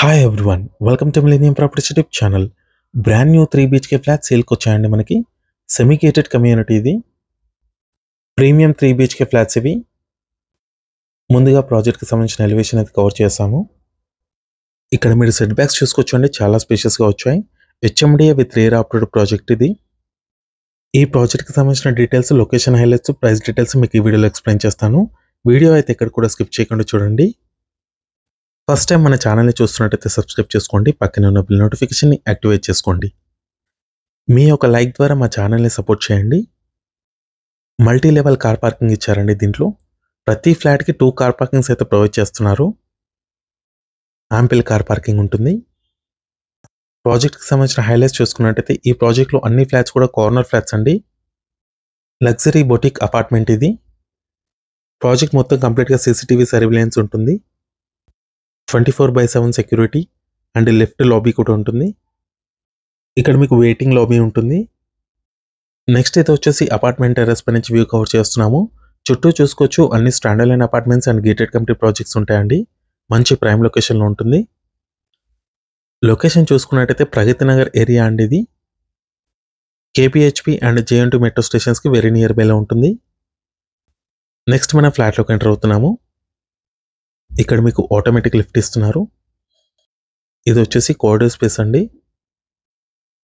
hi everyone welcome to Millennium Properties YouTube channel brand new three BHK flat సేల్కి వచ్చాయండి మనకి semi gated community ఇది premium three BHK flats ఇవి ముందుగా ప్రాజెక్ట్కి సంబంధించిన ఎలివేషన్ అయితే కవర్ చేస్తాము ఇక్కడ మీరు సెట్ బ్యాక్స్ అండి చాలా స్పేషియస్గా వచ్చాయి HMDA with RERA approved project ఇది ఈ ప్రాజెక్ట్కి సంబంధించిన details location highlights price details మీకు ఈ వీడియోలో ఎక్స్ప్లెయిన్ చేస్తాను వీడియో అయితే ఎక్కడ కూడా స్కిప్ చేయకుండా చూడండి ఫస్ట్ టైం మన ఛానల్ని చూస్తున్నట్టయితే సబ్స్క్రైబ్ చేసుకోండి పక్కనే ఉన్న బిల్ నోటిఫికేషన్ని యాక్టివేట్ చేసుకోండి మీ యొక్క లైక్ ద్వారా మా ఛానల్ని సపోర్ట్ చేయండి మల్టీ లెవెల్ కార్ పార్కింగ్ ఇచ్చారండి దీంట్లో ప్రతి ఫ్లాట్కి టూ కార్ పార్కింగ్స్ అయితే ప్రొవైడ్ చేస్తున్నారు ఆంపిల్ కార్ పార్కింగ్ ఉంటుంది ప్రాజెక్ట్కి సంబంధించిన హైలైట్స్ చూసుకున్నట్టయితే ఈ ప్రాజెక్ట్లో అన్ని ఫ్లాట్స్ కూడా కార్నర్ ఫ్లాట్స్ అండి లగ్జరీ బొటిక్ అపార్ట్మెంట్ ఇది ప్రాజెక్ట్ మొత్తం కంప్లీట్గా సీసీటీవీ సర్విలెన్స్ ఉంటుంది twenty four by seven security and lift lobby కూడా ఉంటుంది ఇక్కడ మీకు వెయిటింగ్ లాబీ ఉంటుంది నెక్స్ట్ అయితే వచ్చేసి అపార్ట్మెంట్ టెరస్ పై నుంచి వ్యూ కవర్ చేస్తున్నాము చుట్టూ చూసుకోవచ్చు అన్ని standard line apartments and gated company projects ఉంటాయండి మంచి ప్రైమ్ లొకేషన్లో ఉంటుంది లొకేషన్ చూసుకున్నట్టయితే ప్రగతి నగర్ ఏరియా అండి ఇది KPHB and JNTU metro స్టేషన్స్కి వెరీ నియర్ బైలో ఉంటుంది నెక్స్ట్ మనం ఫ్లాట్లోకి ఎంటర్ అవుతున్నాము ఇక్కడ మీకు ఆటోమేటిక్ లిఫ్ట్ ఇస్తున్నారు ఇది వచ్చేసి కారిడోర్ స్పేస్ అండి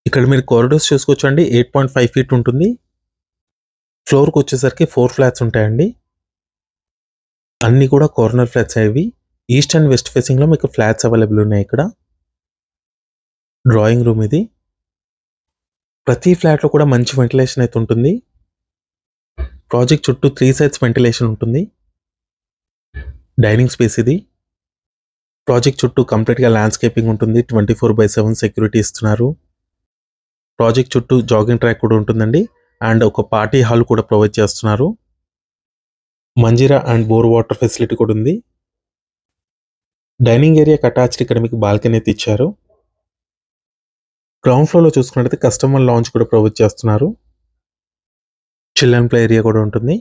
ఇక్కడ మీరు కారిడోర్స్ అండి ఎయిట్ పాయింట్ ఫైవ్ ఫీట్ ఉంటుంది ఫ్లోర్కి వచ్చేసరికి ఫోర్ ఫ్లాట్స్ ఉంటాయండి అన్నీ కూడా కార్నర్ ఫ్లాట్స్ అవి ఈస్ట్ అండ్ వెస్ట్ ఫేసింగ్లో మీకు ఫ్లాట్స్ అవైలబుల్ ఉన్నాయి ఇక్కడ డ్రాయింగ్ రూమ్ ఇది ప్రతి ఫ్లాట్లో కూడా మంచి వెంటిలేషన్ అయితే ఉంటుంది ప్రాజెక్ట్ చుట్టూ త్రీ సైడ్స్ వెంటిలేషన్ ఉంటుంది డైనింగ్ స్పేస్ ఇది ప్రాజెక్ట్ చుట్టూ కంప్లీట్గా ల్యాండ్స్కేపింగ్ ఉంటుంది twenty four by seven security ఇస్తున్నారు ప్రాజెక్ట్ చుట్టూ జాగింగ్ ట్రాక్ కూడా ఉంటుందండి అండ్ ఒక పార్టీ హాల్ కూడా ప్రొవైడ్ చేస్తున్నారు Manjira and bore water facility కూడా ఉంది డైనింగ్ ఏరియా అటాచ్డ్ ఇక్కడ మీకు బాల్కనీ అయితే ఇచ్చారు గ్రౌండ్ ఫ్లోర్లో చూసుకున్నట్లయితే కస్టమర్ లాంచ్ కూడా ప్రొవైడ్ చేస్తున్నారు చిల్డ్రన్ ప్లే ఏరియా కూడా ఉంటుంది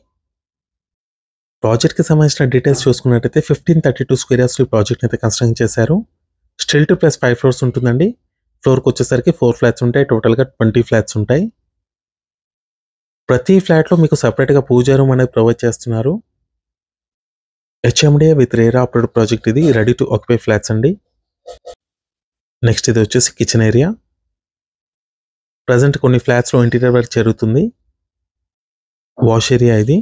ప్రాజెక్ట్కి సంబంధించిన డీటెయిల్స్ చూసుకున్నట్టయితే ఫిఫ్టీన్ థర్టీ టూ స్క్వేర్ యార్స్లో ప్రాజెక్ట్ అయితే కన్స్ట్రక్ట్ చేశారు stilt two plus five floors ఉంటుందండి ఫ్లోర్కి వచ్చేసరికి ఫోర్ ఫ్లాట్స్ ఉంటాయి టోటల్గా ట్వంటీ ఫ్లాట్స్ ఉంటాయి ప్రతి ఫ్లాట్లో మీకు సపరేట్గా పూజా రూమ్ అనేది ప్రొవైడ్ చేస్తున్నారు HMD with RERA upload project ఇది రెడీ టు ఆక్యుపై ఫ్లాట్స్ అండి నెక్స్ట్ ఇది వచ్చేసి కిచెన్ ఏరియా ప్రజెంట్ కొన్ని ఫ్లాట్స్లో ఇంటీరియర్ వర్క్ జరుగుతుంది వాష్ ఏరియా ఇది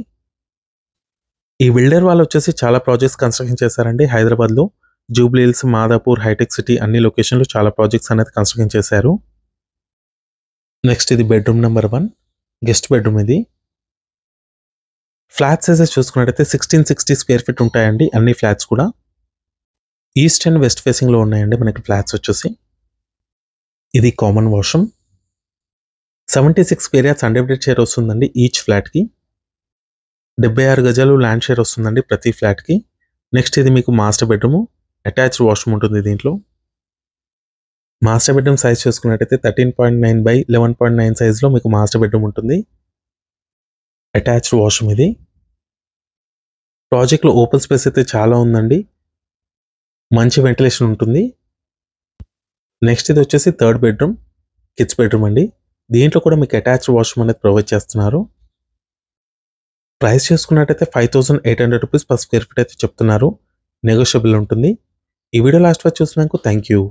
ఈ బిల్డర్ వాళ్ళు వచ్చేసి చాలా ప్రాజెక్ట్స్ కన్స్ట్రక్షన్ చేశారండి హైదరాబాద్లో జూబ్లీహిల్స్ మాదాపూర్ హైటెక్ సిటీ అన్ని లొకేషన్లో చాలా ప్రాజెక్ట్స్ అనేది కన్స్ట్రక్షన్ చేశారు నెక్స్ట్ ఇది bedroom number one guest bedroom ఇది ఫ్లాట్ సైజెస్ చూసుకున్నట్టయితే సిక్స్టీన్ సిక్స్టీ స్క్వేర్ ఫీట్ ఉంటాయండి అన్ని ఫ్లాట్స్ కూడా ఈస్ట్ అండ్ వెస్ట్ ఫేసింగ్లో ఉన్నాయండి మనకి ఫ్లాట్స్ వచ్చేసి ఇది common washroom seventy six square yards hundred share వస్తుందండి ఈచ్ ఫ్లాట్కి డెబ్బై ఆరు గజాలు ల్యాండ్ షేర్ వస్తుందండి ప్రతి ఫ్లాట్కి నెక్స్ట్ ఇది మీకు మాస్టర్ బెడ్రూమ్ అటాచ్డ్ వాష్రూమ్ ఉంటుంది దీంట్లో మాస్టర్ బెడ్రూమ్ సైజ్ చూసుకున్నట్టయితే thirteen point nine by eleven point nine సైజ్లో మీకు మాస్టర్ బెడ్రూమ్ ఉంటుంది అటాచ్డ్ వాష్రూమ్ ఇది ప్రాజెక్ట్లో ఓపెన్ స్పేస్ అయితే చాలా ఉందండి మంచి వెంటిలేషన్ ఉంటుంది నెక్స్ట్ ఇది వచ్చేసి థర్డ్ బెడ్రూమ్ కిడ్స్ బెడ్రూమ్ అండి దీంట్లో కూడా మీకు అటాచ్డ్ వాష్రూమ్ అనేది ప్రొవైడ్ చేస్తున్నారు ప్రైస్ చేసుకున్నట్టయితే five thousand eight hundred rupees per square feet అయితే చెప్తున్నారు నెగోషియబుల్ ఉంటుంది ఈ వీడియో లాస్ట్ వరకు చూసినాక థ్యాంక్ యూ